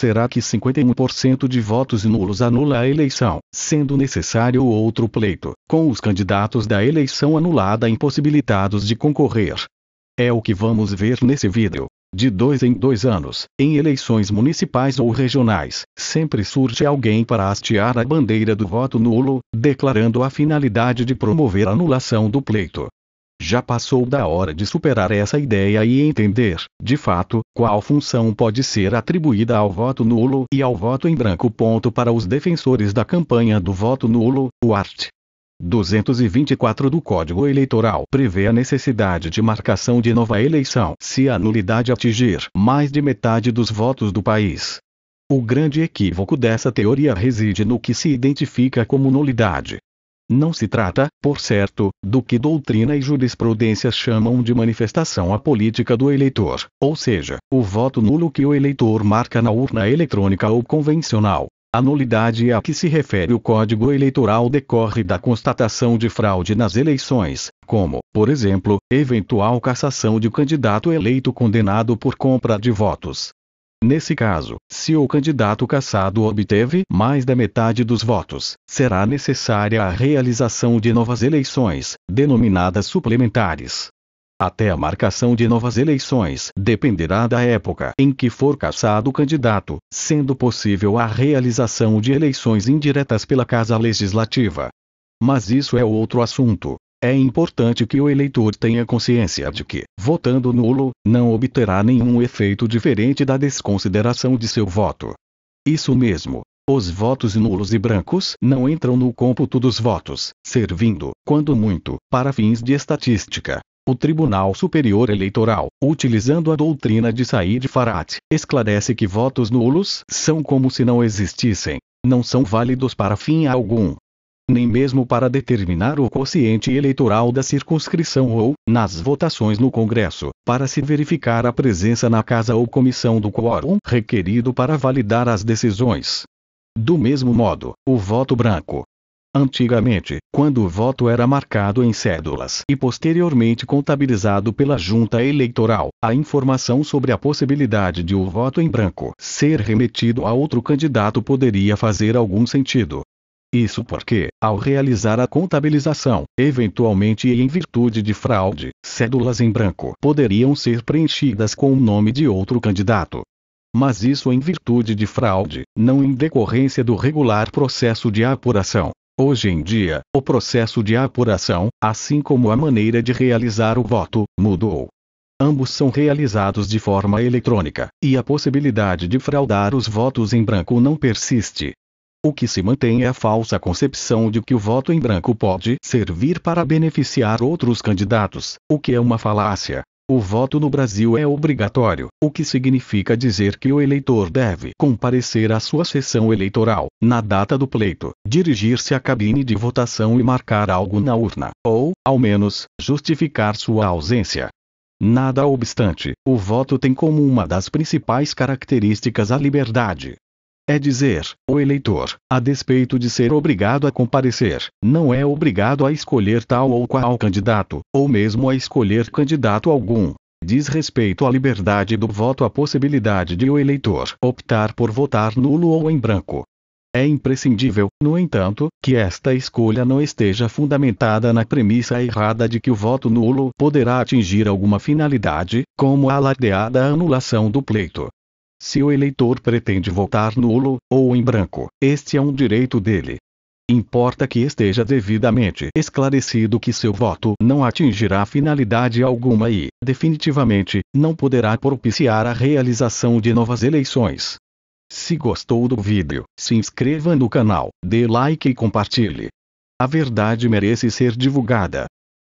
será que 51% de votos nulos anula a eleição, sendo necessário outro pleito, com os candidatos da eleição anulada impossibilitados de concorrer. É o que vamos ver nesse vídeo. De dois em dois anos, em eleições municipais ou regionais, sempre surge alguém para hastear a bandeira do voto nulo, declarando a finalidade de promover a anulação do pleito. Já passou da hora de superar essa ideia e entender, de fato, qual função pode ser atribuída ao voto nulo e ao voto em branco. Ponto para os defensores da campanha do voto nulo, o art. 224 do Código Eleitoral prevê a necessidade de marcação de nova eleição se a nulidade atingir mais de metade dos votos do país. O grande equívoco dessa teoria reside no que se identifica como nulidade, não se trata, por certo, do que doutrina e jurisprudência chamam de manifestação política do eleitor, ou seja, o voto nulo que o eleitor marca na urna eletrônica ou convencional. A nulidade a que se refere o Código Eleitoral decorre da constatação de fraude nas eleições, como, por exemplo, eventual cassação de candidato eleito condenado por compra de votos. Nesse caso, se o candidato cassado obteve mais da metade dos votos, será necessária a realização de novas eleições, denominadas suplementares. Até a marcação de novas eleições dependerá da época em que for cassado o candidato, sendo possível a realização de eleições indiretas pela Casa Legislativa. Mas isso é outro assunto. É importante que o eleitor tenha consciência de que, votando nulo, não obterá nenhum efeito diferente da desconsideração de seu voto. Isso mesmo. Os votos nulos e brancos não entram no cômputo dos votos, servindo, quando muito, para fins de estatística. O Tribunal Superior Eleitoral, utilizando a doutrina de Said Farhat, esclarece que votos nulos são como se não existissem, não são válidos para fim algum, nem mesmo para determinar o quociente eleitoral da circunscrição ou, nas votações no Congresso, para se verificar a presença na casa ou comissão do quórum requerido para validar as decisões. Do mesmo modo, o voto branco, Antigamente, quando o voto era marcado em cédulas e posteriormente contabilizado pela junta eleitoral, a informação sobre a possibilidade de o voto em branco ser remetido a outro candidato poderia fazer algum sentido, isso porque, ao realizar a contabilização, eventualmente e em virtude de fraude, cédulas em branco poderiam ser preenchidas com o nome de outro candidato. Mas isso em virtude de fraude, não em decorrência do regular processo de apuração. Hoje em dia, o processo de apuração, assim como a maneira de realizar o voto, mudou. Ambos são realizados de forma eletrônica, e a possibilidade de fraudar os votos em branco não persiste. O que se mantém é a falsa concepção de que o voto em branco pode servir para beneficiar outros candidatos, o que é uma falácia. O voto no Brasil é obrigatório, o que significa dizer que o eleitor deve comparecer à sua sessão eleitoral, na data do pleito, dirigir-se à cabine de votação e marcar algo na urna, ou, ao menos, justificar sua ausência. Nada obstante, o voto tem como uma das principais características a liberdade, é dizer, o eleitor, a despeito de ser obrigado a comparecer, não é obrigado a escolher tal ou qual candidato, ou mesmo a escolher candidato algum. Diz respeito à liberdade do voto a possibilidade de o eleitor optar por votar nulo ou em branco. É imprescindível, no entanto, que esta escolha não esteja fundamentada na premissa errada de que o voto nulo poderá atingir alguma finalidade, como a alardeada anulação do pleito. Se o eleitor pretende votar nulo, ou em branco, este é um direito dele. Importa que esteja devidamente esclarecido que seu voto não atingirá finalidade alguma e, definitivamente, não poderá propiciar a realização de novas eleições. Se gostou do vídeo, se inscreva no canal, dê like e compartilhe. A verdade merece ser divulgada.